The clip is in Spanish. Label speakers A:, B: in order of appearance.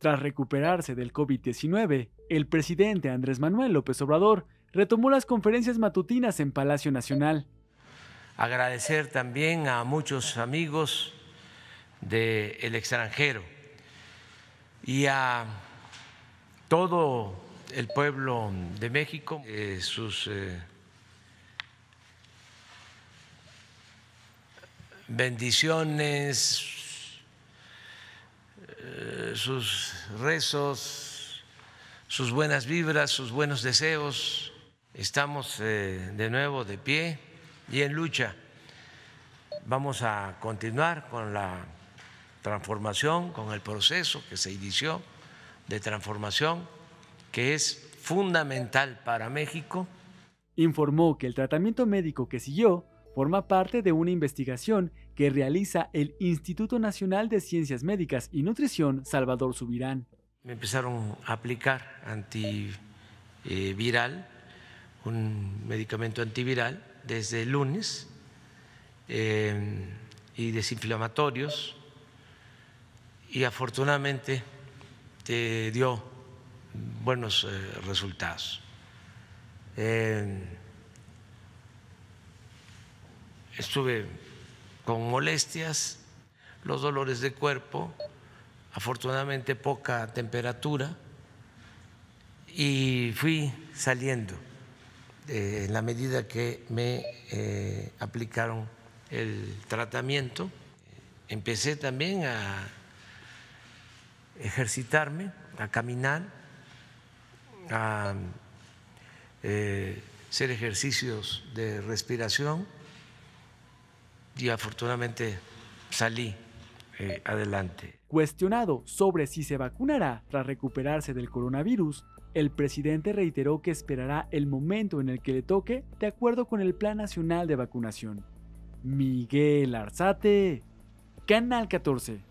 A: Tras recuperarse del COVID-19, el presidente Andrés Manuel López Obrador retomó las conferencias matutinas en Palacio Nacional.
B: Agradecer también a muchos amigos del extranjero y a todo el pueblo de México, eh, sus eh, bendiciones, sus rezos, sus buenas vibras, sus buenos deseos. Estamos eh, de nuevo de pie y en lucha. Vamos a continuar con la transformación, con el proceso que se inició de transformación, que es fundamental para México.
A: Informó que el tratamiento médico que siguió forma parte de una investigación que realiza el Instituto Nacional de Ciencias Médicas y Nutrición Salvador Subirán.
B: Me empezaron a aplicar antiviral, un medicamento antiviral desde el lunes eh, y desinflamatorios y afortunadamente te dio buenos eh, resultados. Eh, estuve con molestias, los dolores de cuerpo, afortunadamente poca temperatura y fui saliendo eh, en la medida que me eh, aplicaron el tratamiento. Empecé también a ejercitarme, a caminar, a eh, hacer ejercicios de respiración y afortunadamente salí eh, adelante.
A: Cuestionado sobre si se vacunará tras recuperarse del coronavirus, el presidente reiteró que esperará el momento en el que le toque de acuerdo con el Plan Nacional de Vacunación. Miguel Arzate, Canal 14.